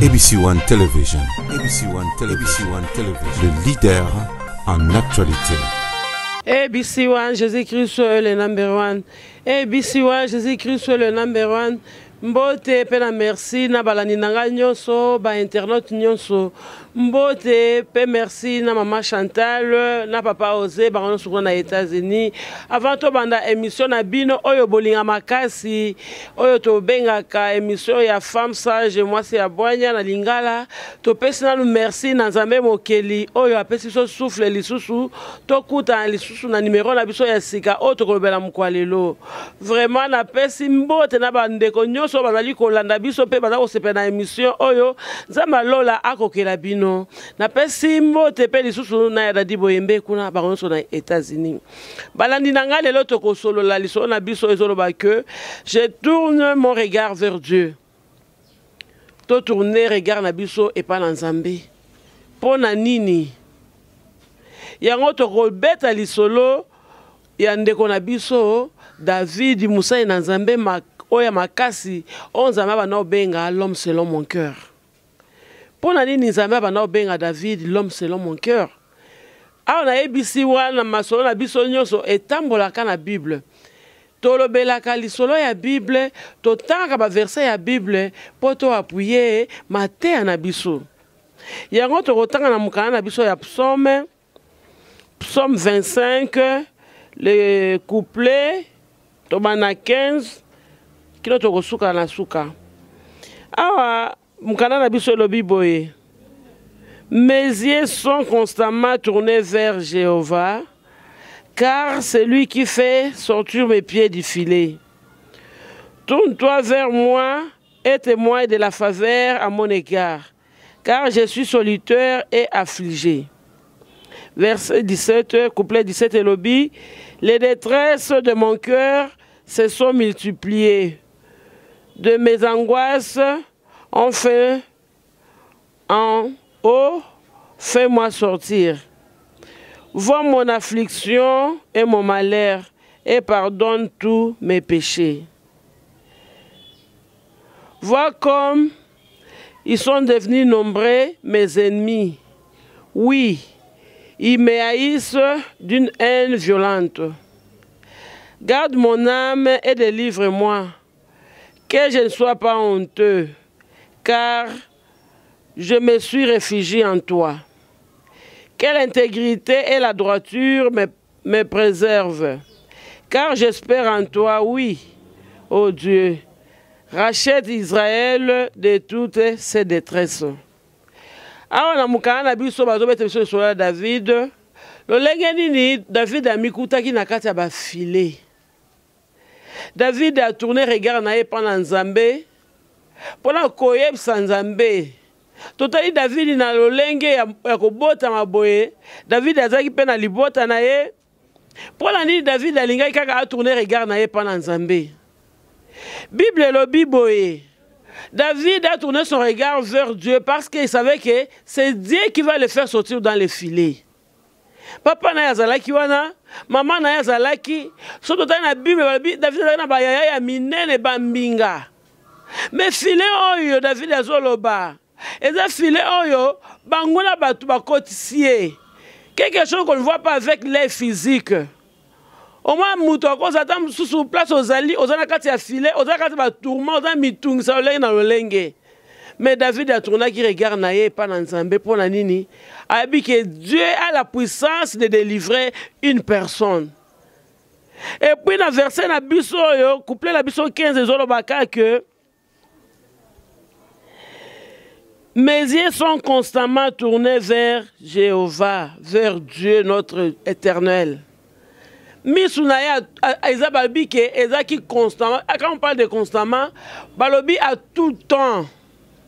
ABC One Television. ABC One, Television. Le leader en actualité. ABC One, Jésus-Christ, le number one. ABC One, Jésus-Christ, le number one. mbote mpe na merci na balandi na ngai nyonso bainternaute nyonso mbote mpe merci na mama chantal na papa ose bango nyonso kuna na états-unis avant tobanda émission na bino oyo bolinga makasi oyo tobengaka émission ya femme sage mwasi ya bwanya na lingala topesi nanu merci na nzambe mokeli oyo apesi biso souffle lisusu tokutana lisusu na nimero na biso ya sika oyo tokolobela moko ya lelo vraiment napesi mbote na bandeko nyonso nyonso bazali kolanda biso pe baza kosepela na émission oyo nzambe alola akokela bino napesi mbote mpe lisusu na ya dadi boyembe kuna bango nyonso na états-unis balandi na ngai lelo tokosolola lisolo na biso ezoloba ke je tourne mon regard vers dieu totourne regard na biso et na nzambe mpo na nini yango tokobeta lisolo ya ndeko na biso david mosali na nzambe mak kasi makasi oyo nzambe benga l'homme selon mon cœur pona na nini nzambe benga david l'homme selon mon cœur awa a wana masolo na biso nyonso etambolaka na bible tolobelaka lisolo ya bible totangaka baverse ya bible Poto toapuye mateya na biso yango tokotanga na mukana na biso ya psaume psaume 25 le couplet tobanda 15 kilo na mes yeux sont constamment tournés vers jéhovah car c'est lui qui fait sortir mes pieds du filet tourne-toi vers moi et témoigne de la faveur à mon égard car je suis solitaire et affligé verset 17, couplet 17 et lobby, les détresses de mon cœur se sont multipliées de mes angoisses, enfin, en haut, fais-moi sortir. Vois mon affliction et mon malheur, et pardonne tous mes péchés. Vois comme ils sont devenus nombreux, mes ennemis. Oui, ils me haïssent d'une haine violente. Garde mon âme et délivre-moi que je ne sois pas honteux, car je me suis réfugié en toi. Que l'intégrité et la droiture me, me préservent, car j'espère en toi, oui, ô Dieu. Rachète Israël de toutes ses détresses. david david david a tourné regard na pendant mpo na nzambe mpona nzambe totali na lolenge ya kobota maboye David azalaki mpe na libota na ye mpona nini davidi alingaki kaka tourné regard na pendant bible elobi boye David a tourné son regard vers Dieu parce qu'il savait que c'est Dieu qui va le faire sortir dans le filet. papa na ye azalaki wana mama na ye azalaki so totali na bible david azalaki na bayaya ya minene bambinga me file oyo david azoloba eza file oyo banguna bato bakotisi ye quelque chose qu'on ne voit pas avec l'œil physique omwa moto akozala ata mosusu place ozali oza na kati ya file oza na kati ya batourment oza mitungisa lolenge na lolenge Mais David a tourné qui regarde Naïe pas l'ensemble pour la nini. A dit que Dieu a la puissance de délivrer une personne. Et puis dans le verset na biso couplé la biso 15 zolobaka que mes yeux sont constamment tournés vers Jéhovah, vers Dieu notre éternel. constamment quand on parle de constamment balobi à tout temps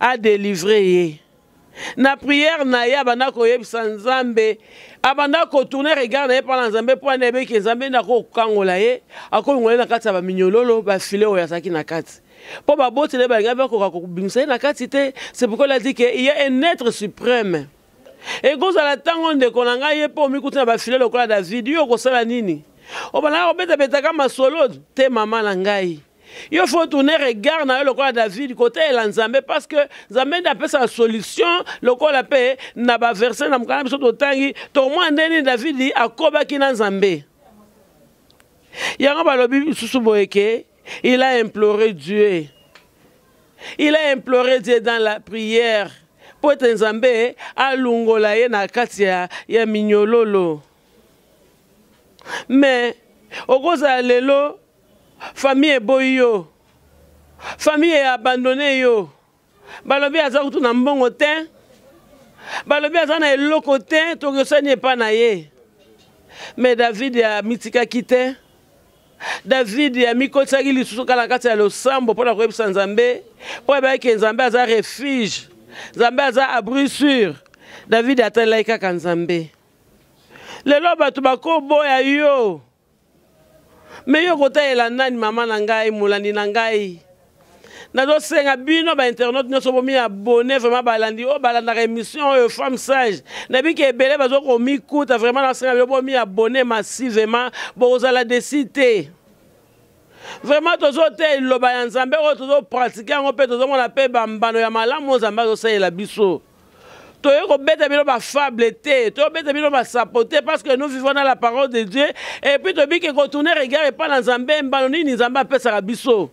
adélivre ye na priere na ye abanda koyebisa nzambe abanda kotourne regard na ye mpa na nzambe mpo ana yebeki nzambe nde akokokangola ye akoyongola ye na kati ya baminyololo bafile oyo azalaki na kati mpo babotela ye balingai bakoka kobimisa ye na kati te c'est pourquoi il a dit qu'il y a un être suprême ekozala ntango ndeko na ngai ye mpo omikuti na bafile lokola david yo okosala nini obalanga kobetabetaka masolo te mama na ngai il faut tourner regard na yo lokola david kotelela zambé parce que Zambé n'a pas sa solution le lokola mpe na baverse na mokanda biso totangi tomwa ndeni davidi akobaki na zambé. ya balobi lisusu boyeke il a imploré dieu il a imploré dieu dans la prière po ete nzambe alungola ye na a ya, ya minyololo me okozala lo famille boyo yo famille eabandone yo balobi aza na mbongo ten. balobi aza na eloko to tokosani pa na ye me David amitikaki te davide amikotisaki lisusu kala kati ya losambo mpo na koyebisa nzambe mpo ke nzambe za refuge nzambe za abri sur davide atelelaki Le nzambe lelo bato bakoboya yo me yo kotayela nani mama na ngai molandi na ngai nazosenga bino bainternaute nyonso bomi abone vraimen balandi oyo oh, balandaka émission oyo femme sage nabiki ebele bazokomikuta vraimen nasenga bino bomi abone massivement bokozala desi te vraimen tozote liloba ya nzambe oyo tozopratike yango mpe tozomona mpe bambano ya malamu nzambe azosalela biso fable, tu as bien la sapoté, parce que nous vivons dans la parole de dieu et puis tobiki kotourne regard dans na nzambe embano nini nzambe nous biso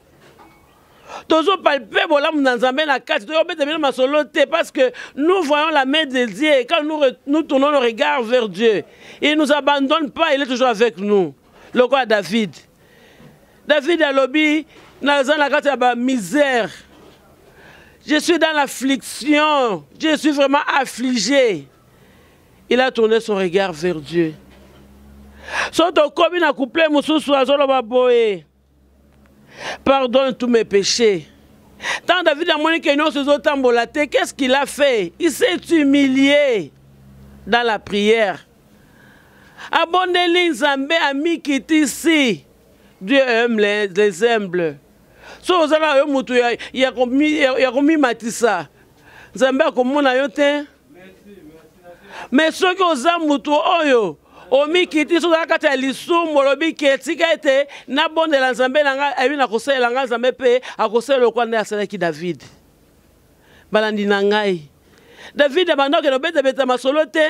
tozopalpe la na Toi, na kati toyobeta bino la parce que nous voyons la main de dieu et quand nous, nous tournons nos regards vers dieu il nous abandonne pas il est toujours avec nous Le roi david david a lobby na de la misère. Je suis dans l'affliction. Je suis vraiment affligé. Il a tourné son regard vers Dieu. Pardonne tous mes péchés. Tant David a monique qu'est-ce qu'il a fait Il s'est humilié dans la prière. abonnez les mes amis qui ici. Dieu aime les, les humbles. soki ozalaka yo moto ya komimatisa nzambe akomona yo te me soki oza moto oyo omikiti so ozala kati ya lisumu olobi ke tika ete nabondela nzambe na ngai ayebi na kosalela ngai nzambe mpe akosalela lokwa nde asalaki davide balandi na ngai davide abanda okende obetabeta masolo te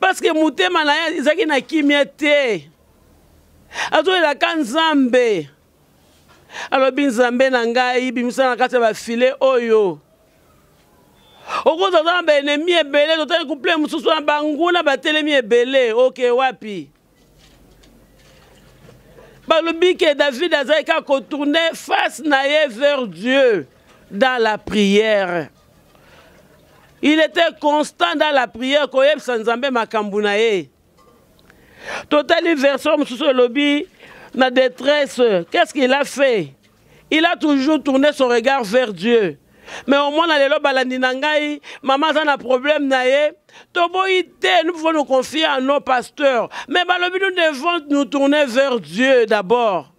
parceke motema na ye ezalaki na kimia te azoyelaka nzambe Alors, nzambe na ngai na kati oyo na bele, totali couple na batelemi ebele oke wapi balobi ke david contourné face na vers dieu dans la prière il était constant dans la prière koyebisa nzambe makambu na ye totali version ma détresse, qu'est-ce qu'il a fait Il a toujours tourné son regard vers Dieu. Mais au moins, dans la maman a un problème nous pouvons nous confier à nos pasteurs. Mais nous devons nous tourner vers Dieu d'abord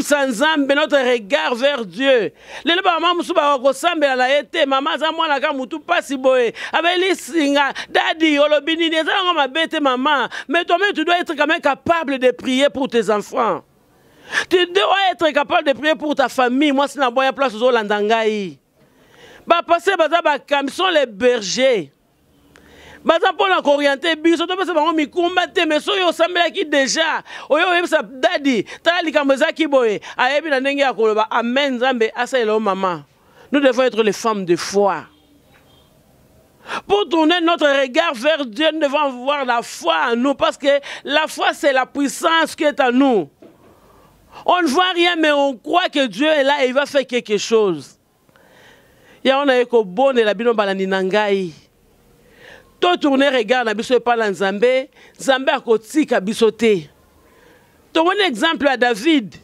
sans nzambe notre regard vers dieu lelo bamama mosusu bakakosambela na ye te mama aza mwana kaka motu mpasi boye abelisinga dadi olobi nini eza yango mabe maman. mais toi tu dois être quand même capable de prier pour tes enfants tu dois être capable de prier pour ta famille Moi si na boya place ozolanda ngai bapaster baza comme sont les bergers baza mpona kooriente biso topesa bango mais te me soyo osambelaki déjà, oyo oyebisa dadi tala likambo ezalaki boye ayebi na ndenge ya amen zambé, asalela mama nous devons être les femmes de foi Pour tourner notre regard vers Dieu, nous devons voir la foi en nous, parce que la foi, c'est la puissance qui est en nous. On ne voit rien, mais on croit que Dieu est là et il va faire quelque chose. Il y a un bon et la bino balanina Nangai. totourne regard na biso epai na nzambe nzambe akotika biso te tomoni exemple ya david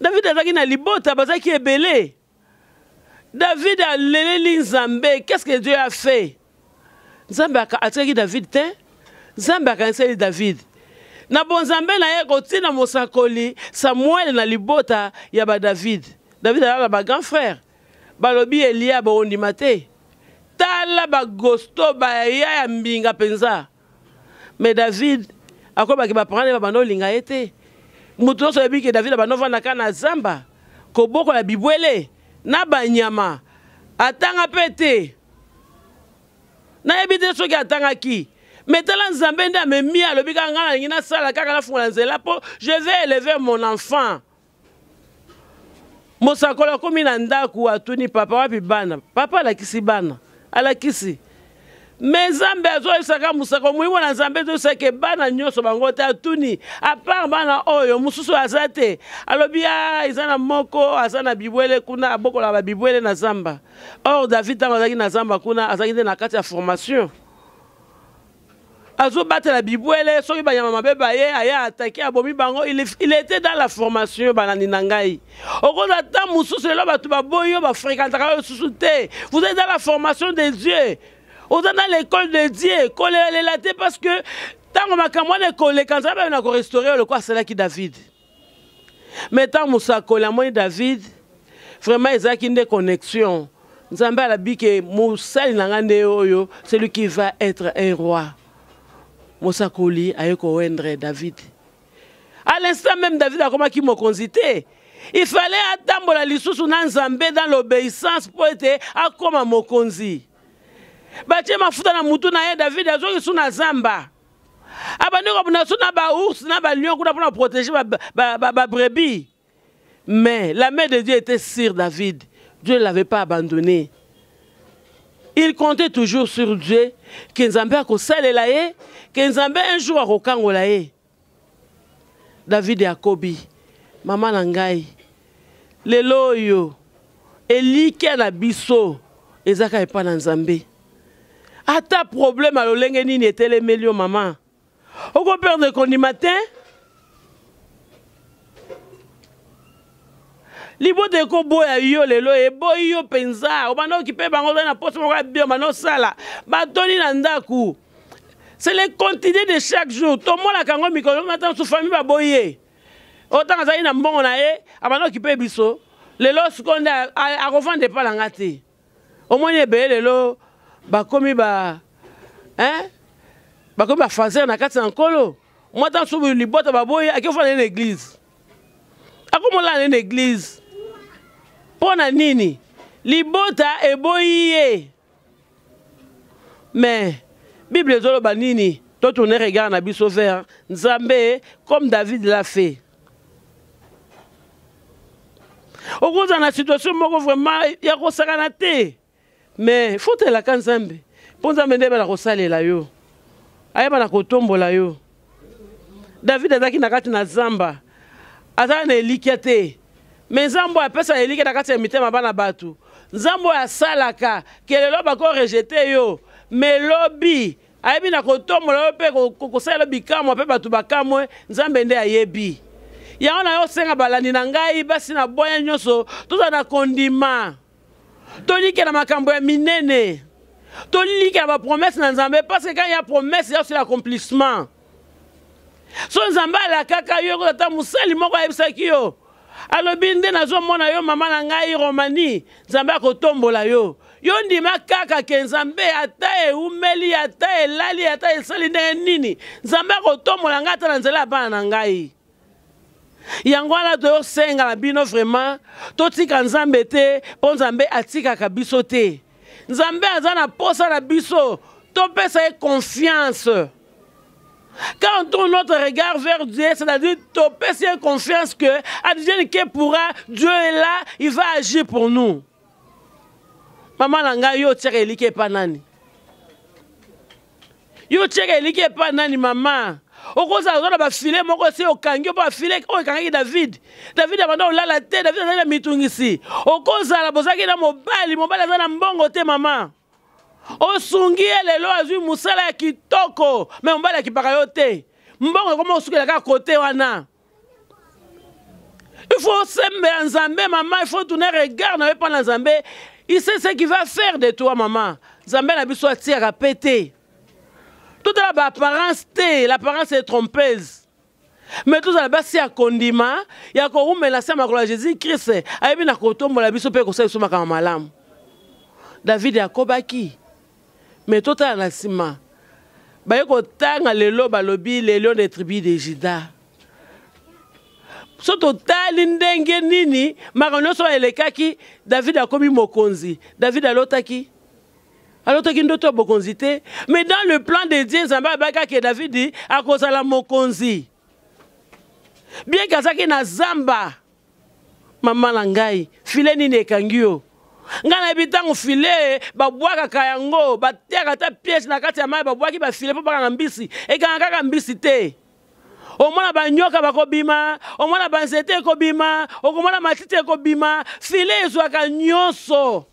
david azalaki na libota bazalaki ebele david aleleli nzambe qu'est-ce que dieu a fait nzambe atikaki david te nzambe akaniseli david na bonzambe na ye kotina mosakoli samuel na libota ya badavid david alala bagrand frère balobi eliya bawondima te tala bagosto baya ya mbinga mpenza me david akobaki baparane babanda olinga ye te moto nyonso oyebi ke david abanda ovanda kaka na zamba kobokola bibwele na banyama atanga mpe te nayebi te soki atangaki me tala nzambe nde amemi alobi kaka ngai nalingi nasala kaka nafungola nzela mpo je vais élever mon enfant mosakolo akómi na ndako atuni papa wapi bana papa alakisi bana alakisi me nzambe azoyesaka mosaka moyimo na nzambe ezoyesaka ebana nyonso bango te atuni apart bana oyo mosusu aza te alobi a ah, eza na moko aza na bibwele kuna abokolaka babibwele na zamba or david ntango azalaki na zamba kuna azalaki nde na kati ya formation azobatela bibwele soki banyama mabe baye aya à Bobi bango il était dans la formation balandi na ngai okozwa ta mosusu lelo bato baboyi oyo bafréquentaka vous êtes dans la formation de dieu êtes dans l'école de dieu kolelalela laté parce que ntango makambo wana ekoleka nzala babe na quoi c'est là qui david mais tant Musa akoli moi david vraiment a nde connexion Nous alabi ke mosali na nga nde oyo celui qui va être un roi Moussa Koli eu koendre David. À l'instant même David a comment à me te. Il fallait attendre la na Nzambe dans l'obéissance pour être à comment comme Bah Batie mafuta na la na David a su na zamba. Abandi ko na su na ba ours na ba lion kuna pour protéger ba ba, ba, brebis. Mais la main de Dieu était sur David. Dieu ne l'avait pas abandonné. Il comptait toujours sur Dieu. Kinzambe a ko salela ye. ke nzambe un jour akokangola ye david akobi mama na ngai lelo oyo elikya na biso ezaka epai na nzambe ata problème ya lolenge nini etelemeli yo mama okoperdre kondima te libota ekoboya yo lelo eboyi yo mpenza obanda okipe bango na poso moko ya bio banda osala batoni na ndaku c'est le quotidien de chaque jour tomonaka yango mikolo mata mosusu famille baboyi ye otanga azali na mbongo na ye abanda okipe biso lelo sikoyo nde akovande epa na nga te omoni ebele lelo bakomi ba hein? bakomi bafasere na kati na nkolo mwata mosusu libota baboyi akifana ye na eglize akomolana ye na eglize mpo na nini libota eboyi ye mais bible ezoloba nini totourne regard na biso vers nzambe comme david l'a fait okozala na situation moko vraiment ya kosakana te mais fotelaka nzambe mpo nzambe nde yebana kosalela yo ayebana kotombola yo david azalaki na kati na zamba azalaki na elikya te me nzambe oyo apesaka elikya na kati ya mitema bana bato nzambe oyo asalaka kelelo bako rejete yo me lobi ayebi na kotombola yo mpe kosalela bikamwa mpe bato bakamwe nzambe nde ayebi yango na yo osenga balandi na ngai basi na bwanya nyonso tozala na kondima tolikela makambo ya minene tolikela bapromese na nzambe parceke kan ya promese ya sur l'accomplissement so nzambe ala kaka yo kozala ta mosali moko ayebisaki yo alobi nde nazomona yo mama na ngai romani nzambe akotombola yo yo makaka kaka ke nzambe ata eumeli ata elali ata esali ndenge nini nzambe akotombola ngai ata na nzela ya bana na ngai yango wana toyosenga bino vraiment totika nzambe te mpo nzambe atikaka biso te nzambe aza na posa na biso topesa ye confiance Quand on tourne notre regard vers Dieu, c'est-à-dire topesa ye confiance que Dieu qui pourra, Dieu est là, il va agir pour nous. mama na ngai yo otiaka eliki epa nani yo otiaka eliki epa nani mama okozala oza na bafile moko esi okangi yo mpo bafile oyo ekangaki david david abanda kolala te david azali na mitungisi okozala bozalaki na mobali mobali aza na mbongo te mama osungi ye lelo azwi mosala ya kitoko me mobali akipaka yo te mbongo ekoma osukelaka kote wana il faut osembela nzambe mama il faut tourner regard na yo mpa na nzambe Il sait ce qu'il va faire de toi, maman. Zambé n'a besoin de à péter. Tout à l'apparence, bah, l'apparence est trompeuse. Bah, condiment. Il y ya encore ya menace à ma gloire, jésus krist ayebi ma kotombola biso est à biso Mais tout davide akobaki me totala y a baye kotanga lelo balobi le lion des tribus de juda so totali ndenge nini maka nyonso elekaki david akomi mokonzi david alotaki alotaki ndoto ya bokonzi te mais dans le plan de dieu nzambe abakaki davidi akozala mokonzi bien ke azalaki na zamba mama na ngai file nini ekangi yo ngai nayebi ntango file babwakaka yango batiaka ata piese na kati ya mai babwaki bafile mpo bakanga mbisi ekanga kaka mbisi te omona banyoka bakobima omona banzete ekobima okomona matiti ekobima file ezwaka nyonso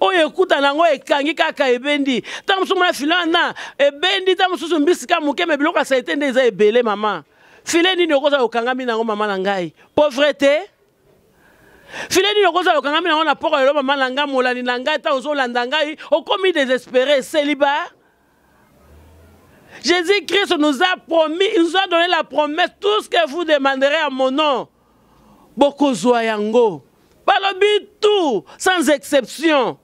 oyo ekuta na yango ekangi kaka ebendi ntango mosusu mona file wana ebendi ntango mosusu mbisika mokeme biloko ya salite nde eza ebele mama file nini okozala kokangami nango mama na ngai pauvreté file nini okozala kokangami nango na poko lelo mama na ngai molandi na ngai ntango ozolanda ngai okomi désespéré celibat Jésus-Christ nous a promis, il nous a donné la promesse, tout ce que vous demanderez à mon nom, beaucoup yango. Balobi tout, sans exception.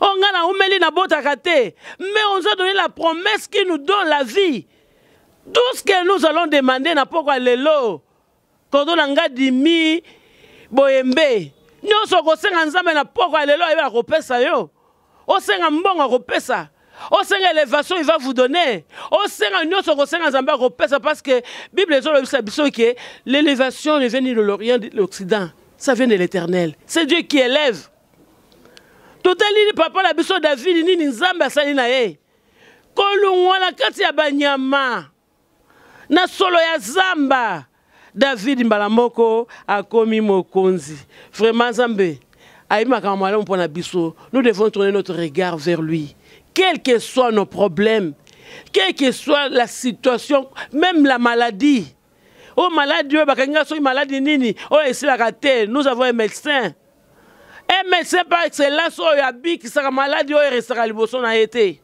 On a umeli na mais on nous a donné la promesse qui nous donne la vie. Tout ce que nous allons demander na pokwa lelo. Kodo nanga dimi boyembe. Nyonso kosenga nzambe na pokwa lelo eba kopesa yo. Osenga mbongo ça osenga oh l'élévation il va vous donner osenga nyonso kosenga nzambe akopesa parce que bible ezolobisa biso ke l'élévation ne vient ni de l'orient ni de l'occident ça vient de l'éternel c'est dieu qui élève Tout l'heure papa na biso david nini nzambe asali na ye kolungwana kati ya banyama na solo ya zamba david mbala moko akomi mokonzi vraiment nzambe ayi makambo malamu mpo na biso nous devons tourner notre regard vers lui quels que soient nos problèmes, quelle que soit la situation, même la maladie. Oh maladie, oh, maladie nini, oh ici la raté, nous avons un médecin. Un médecin par excellence, oh bi, qui sera malade, oh restera liboso na été.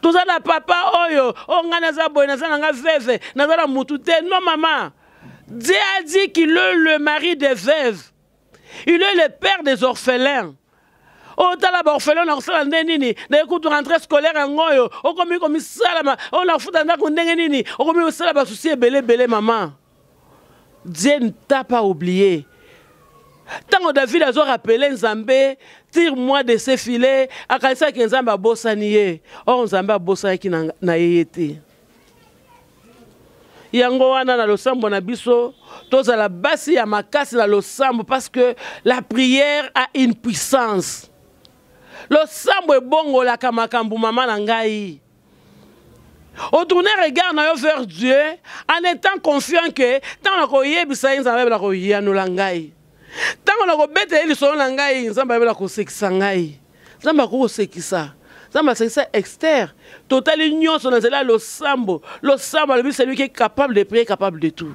Tout ça papa, oh yo, oh nga naza boy, naza nga veuve, naza na mutute, non maman. Dieu a dit qu'il est le mari des veuves. Il est le père des orphelins. Oh la otala na nakosala nde nini naye kutu rentre scolaire yango oyo okomi komisalama oyo nafuta ndako ndenge nini okomi kosala basusi belé, belé, maman, dieu ne ta pas oublié ntango david azorapele nzambe tire moi de se file akanisaki nzambe abosani ye or nzambe abosanaki na ye n'a te yango wana na losambo na biso tozala basi ya makasi na losambo parce que la prière a une puissance losambo la la mama na maman otourne regard na regard vers dieu en étant confiant que ntango la ye nzambe ayebela koyanola ngai ntango nakobeta la son na ngai nzambe ayebela kosekisa ngai nzambe akokosekisa nzambe externe. exter union, nyonso na lo sambo losambo losambo celui qui est capable de prier capable de tout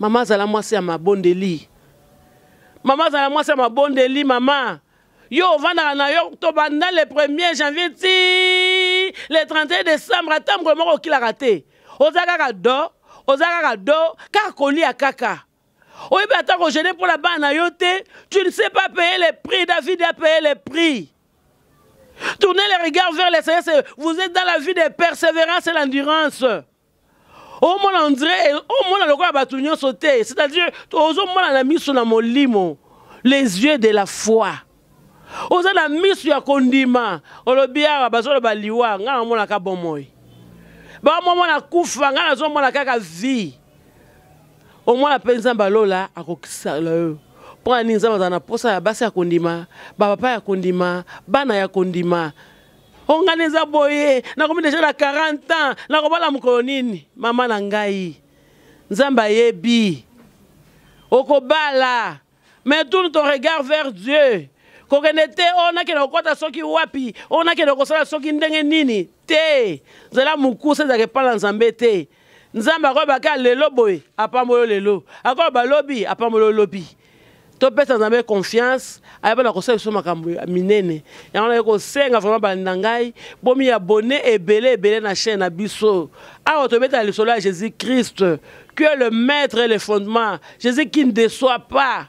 mama Maman mwasi ya moi mama azala ma ya mabondeli mama yo ovandaka na yo tobanda le 1er janvier ti le 31 décembre ata mokolo moko okilaka raté oza kaka do oza kaka do kaka kolia kaka oyebi je kogene mpo pour bana yo te tu ne sais pas payer les prix david a payé les prix tournez les regards vers les Seigneurs. vous êtes dans la vie de persévérance et l'endurance omona ondire omona le bato nyonso te c'est-à-dire a mis sur la molimo les yeux de la foi oza na miso ya kondima olobi awa bazoloba liwa ngai namonaka bomoi bamomona kufa ngai nazomona kaka vie omona mpe nzambe alola akokisala yo mpo nani nzambe azala na posa ya basi ya kondima bapapa ya kondima bana ya kondima ongani eza boye nakomi deja na 40 ans nakobala mokolo nini mama na ngai nzambe ayebi okobala mais tourne ton regard vers dieu kokende ona oyo kota soki wapi ona nakende kosala soki ndenge nini te nzela mokuse ezalaka dans nzambe te nzambe akoyebaka lelo boy, apambola yo lelo akoyeba lobi apambola lobi to topesa nzambe confiance ayeba na kosala soma kambu minene yana naye senga vraimen balanda bomi ya bone ebele ebele na chaîne na biso awa le lisolo à jésus christ que le maître et le fondement jésus qui ne déçoit pas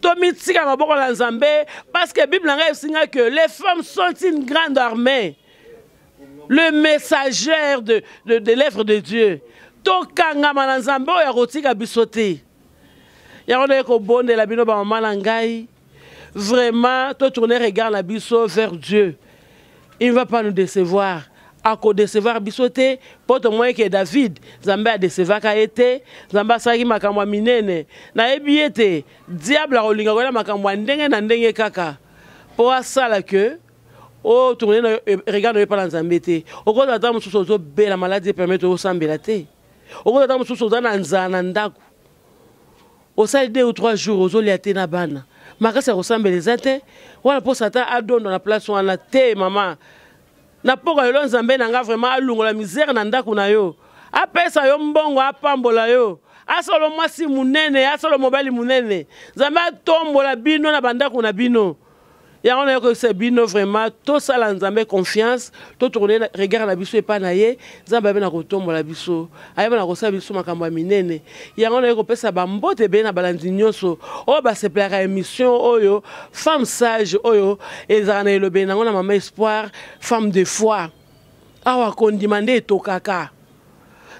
tomitika maboko na nzambe parce que bible na ngai que les femmes sont une grande armée le messager de, de, de l'œuvre de dieu tokanga na nzambe oyo bisoté ya te ko bonde la bino bamama na ngai vraiment tourner regard la biso vers dieu il ne va pas nous décevoir akodecevoir biso te mpo tomoni ke david nzambe adecevaka ye te nzambe asalaki makambo ya minene nayebi ete diable akolinga koyela makambo ya ndenge na ndenge kaka mpo asala ke otourne na regard na yo e, epala nzambe te okozala ta mosusu ozobela maladi epermete osambela te okozala ta mosusu oza na nzala na ndako osali de ou trois jours ozolia te na bana makasi ya kosambela eza te wana mpo satan adondwa na place wana te mama na mpoka lelo nzambe na nga vraiment alongola misere na ndako na yo apesa yo mbongo apambola yo asala mwasi monene asala mobali monene nzambe atombola bino na bandako na bino yango nayokokisa bino vraiment tosala nzambe confiance totourne regard na biso epai na ye nzambe ayebi na kotombola biso ayebi na kosala biso makambo ya minene yango naye kopesa bambote ebele na balandi nyonso oyo oh, basepelaka émission oyo oh, femme sage oyo oh, ezalaka na elobeli nango na mama espoir femme de foi awa ah, kondima nde etokaka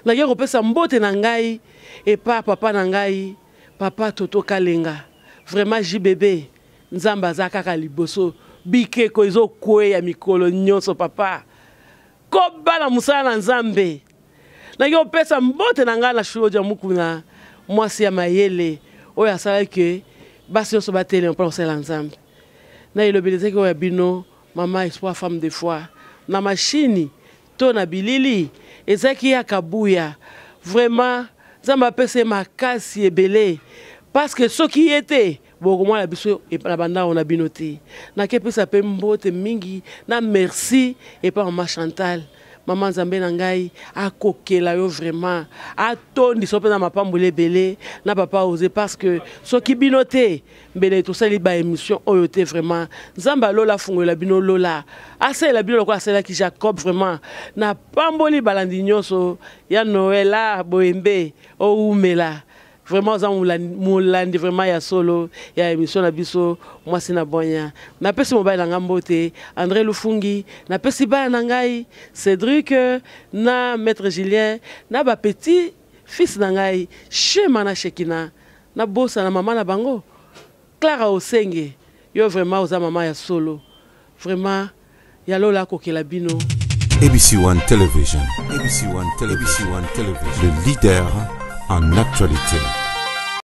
nake kopesa mbote na ngai epa papa na ngai papa toto kalenga vraiment jbb nzambe aza kaka liboso bikeko ezokweya mikolo nyonso papa kobala mosala na nzambe nangi kopesa mbote na ngai na shulojo ya mukuna mwasi ya mayele oyo asalaki ke basi nyonso batelema mpona kosalela nzambe na elobeli ezaki oyo ya bino mama espoir femme de foi na mashini to na bilili ezalaki yaka buya vraiment nzambe apesa ye makasi ebele parce que soki ye te on biso na bandako na bino te nakepesa mpe mbote mingi na merci epa mama chantal mama nzambe na ngai akokela yo vraiment so mpe na mapambula ebele na papa ose parce que soki bino te mbele tosali baémission oyo te vraiment nzambe alola afungolela bino lola asalela ah, bino lokola asalelaki jacob vraiment napamboli balandi nyonso ya noela boyembe oh, oumela vraiment aza molandi vraiment ya solo ya émission na biso mwasi na bonya napesi mobali na ngai mbote andré lufungi napesi bana na ngai Cédric na maître julien na ba petit fils na ngai shema na shekina bossa na mama na bango clara osenge yo vraiment za mama ya solo vraiment ya lola la bino ABC1 Television. ABC1 Television. ABC1 Television. Le leader en actualité.